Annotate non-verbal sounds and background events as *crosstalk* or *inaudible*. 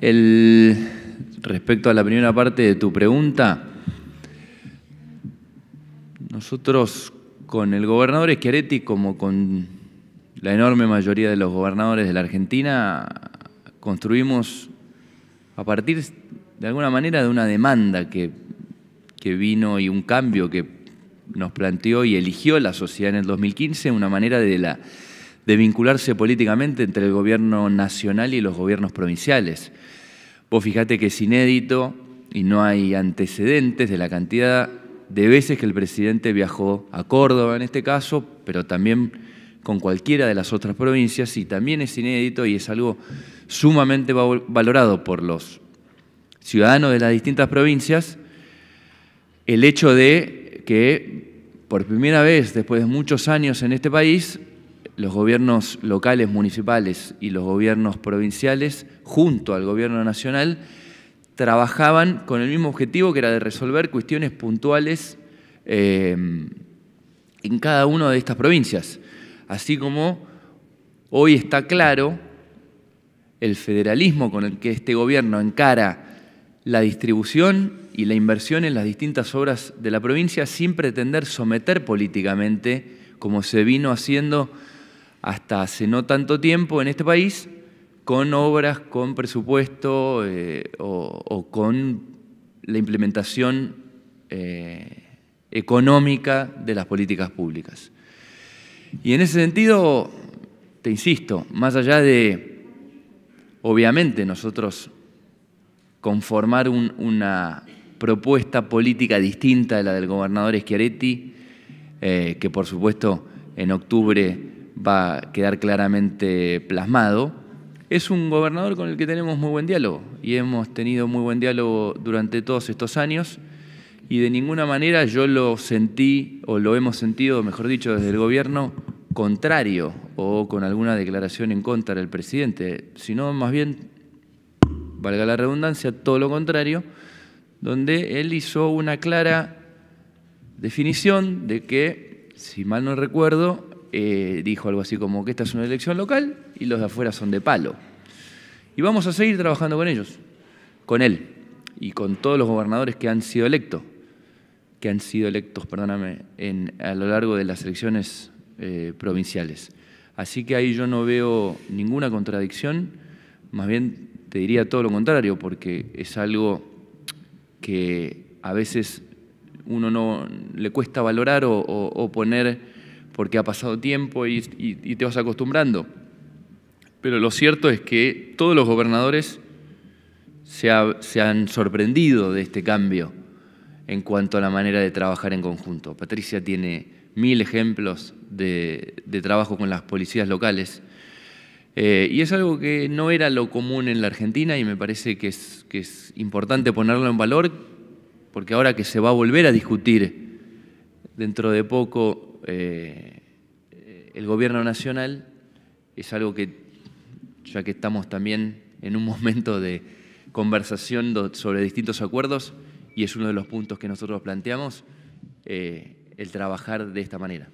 El, respecto a la primera parte de tu pregunta, nosotros con el gobernador Schiaretti, como con la enorme mayoría de los gobernadores de la Argentina, construimos a partir de alguna manera de una demanda que, que vino y un cambio que nos planteó y eligió la sociedad en el 2015, una manera de la de vincularse políticamente entre el gobierno nacional y los gobiernos provinciales. Vos fijate que es inédito y no hay antecedentes de la cantidad de veces que el presidente viajó a Córdoba en este caso, pero también con cualquiera de las otras provincias y también es inédito y es algo sumamente valorado por los ciudadanos de las distintas provincias el hecho de que por primera vez después de muchos años en este país los gobiernos locales, municipales y los gobiernos provinciales, junto al gobierno nacional, trabajaban con el mismo objetivo que era de resolver cuestiones puntuales eh, en cada una de estas provincias. Así como hoy está claro el federalismo con el que este gobierno encara la distribución y la inversión en las distintas obras de la provincia sin pretender someter políticamente, como se vino haciendo hasta hace no tanto tiempo en este país con obras, con presupuesto eh, o, con la implementación eh, económica de las políticas públicas. Y en ese sentido, te insisto, más allá de, obviamente, nosotros conformar una propuesta política distinta de la del gobernador Schiaretti, eh, que por supuesto en octubre va a quedar claramente plasmado. Es un gobernador con el que tenemos muy buen diálogo y hemos tenido muy buen diálogo durante todos estos años y de ninguna manera yo lo sentí o lo hemos sentido, mejor dicho, desde el gobierno contrario o con alguna declaración en contra del presidente, sino más bien, valga la redundancia, todo lo contrario, donde él hizo una clara definición de que, si mal no recuerdo, eh, dijo algo así como que esta es una elección local y los de afuera son de palo. Y vamos a seguir trabajando con ellos, con él y con todos los gobernadores que han sido electos, que han sido electos, perdóname, a lo largo de las elecciones eh, provinciales. Así que ahí yo no veo ninguna contradicción, más bien te diría todo lo contrario, porque es algo que a veces uno no le cuesta valorar o poner porque ha pasado tiempo y, te vas acostumbrando. Pero lo cierto es que todos los gobernadores se, han sorprendido de este cambio en cuanto a la manera de trabajar en conjunto. Patricia tiene mil ejemplos de, trabajo con las policías locales eh, y es algo que no era lo común en la Argentina y me parece que es importante ponerlo en valor porque ahora que se va a volver a discutir dentro de poco eh, el gobierno nacional es algo que, ya que estamos también en un *laughs* momento de conversación sobre distintos acuerdos, y es uno de los puntos que nosotros planteamos, eh, el trabajar de esta manera.